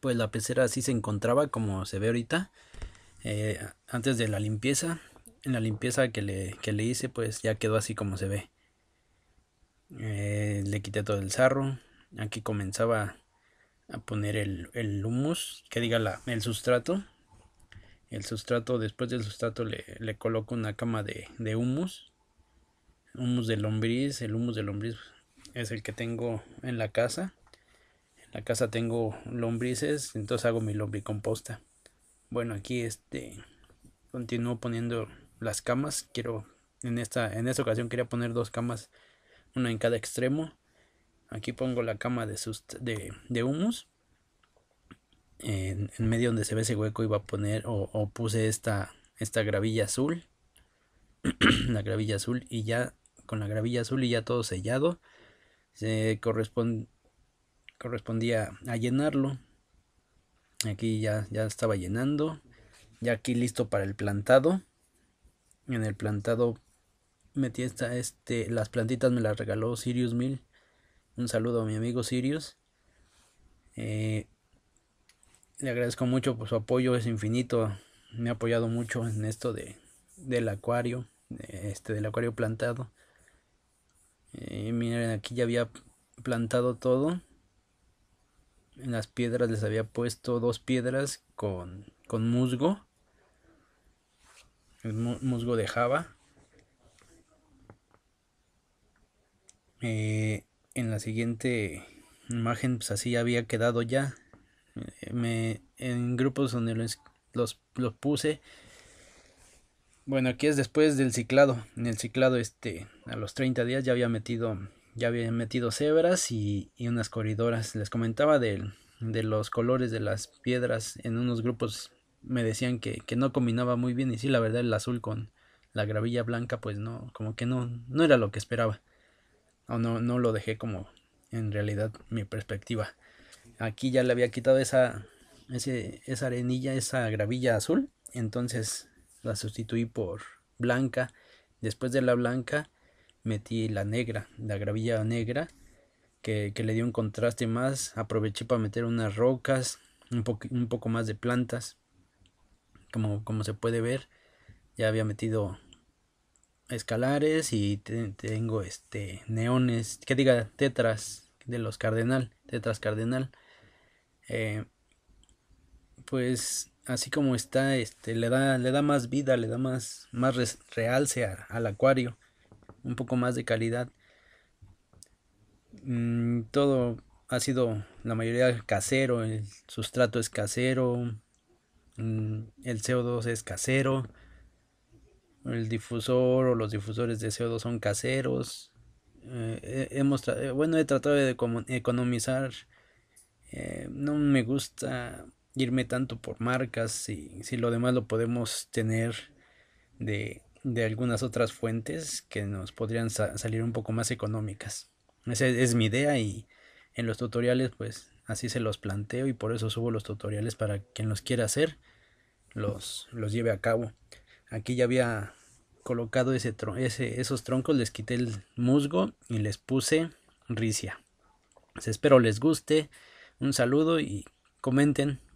pues la pecera así se encontraba como se ve ahorita eh, antes de la limpieza en la limpieza que le, le hice pues ya quedó así como se ve eh, le quité todo el sarro aquí comenzaba a poner el, humus que diga la, el sustrato el sustrato después del sustrato le, coloco una cama de, de humus humus de lombriz el humus de lombriz es el que tengo en la casa la casa tengo lombrices, entonces hago mi lombricomposta. Bueno, aquí este continúo poniendo las camas. Quiero en esta en esta ocasión quería poner dos camas, una en cada extremo. Aquí pongo la cama de de, humus. En, medio donde se ve ese hueco iba a poner o, puse esta esta gravilla azul. la gravilla azul y ya con la gravilla azul y ya todo sellado se corresponde correspondía a llenarlo. Aquí ya, ya estaba llenando. Ya aquí listo para el plantado. En el plantado metí esta, este, las plantitas me las regaló Sirius mil. Un saludo a mi amigo Sirius. Eh, le agradezco mucho por su apoyo, es infinito. Me ha apoyado mucho en esto de, del acuario, este, del acuario plantado. Eh, miren, aquí ya había plantado todo en las piedras les había puesto dos piedras con, musgo, el musgo de Java. Eh, en la siguiente imagen, pues así había quedado ya. Eh, me, en grupos donde los, los, puse. Bueno, aquí es después del ciclado. En el ciclado, este, a los 30 días ya había metido ya había metido cebras y, y unas corridoras. Les comentaba de, de, los colores de las piedras en unos grupos. Me decían que, que, no combinaba muy bien y sí, la verdad el azul con la gravilla blanca pues no, como que no, no era lo que esperaba. O no, no lo dejé como en realidad mi perspectiva. Aquí ya le había quitado esa, ese, esa arenilla, esa gravilla azul. Entonces la sustituí por blanca. Después de la blanca metí la negra, la gravilla negra, que, le dio un contraste más. Aproveché para meter unas rocas, un, un poco más de plantas. Como, como se puede ver, ya había metido escalares y tengo este neones, que diga tetras de los cardenal, tetras cardenal. Eh, pues así como está, este, le da, le da más vida, le da más, más realce al acuario un poco más de calidad. Mm, todo ha sido la mayoría casero, el sustrato es casero, mm, el CO2 es casero, el difusor o los difusores de CO2 son caseros. Eh, eh, hemos eh, bueno, he tratado de economizar. no me gusta irme tanto por marcas y si lo demás lo podemos tener de de algunas otras fuentes que nos podrían salir un poco más económicas. Esa es mi idea y en los tutoriales pues así se los planteo y por eso subo los tutoriales para quien los quiera hacer los, los lleve a cabo. Aquí ya había colocado ese, ese, esos troncos, les quité el musgo y les puse ricia. espero les guste, un saludo y comenten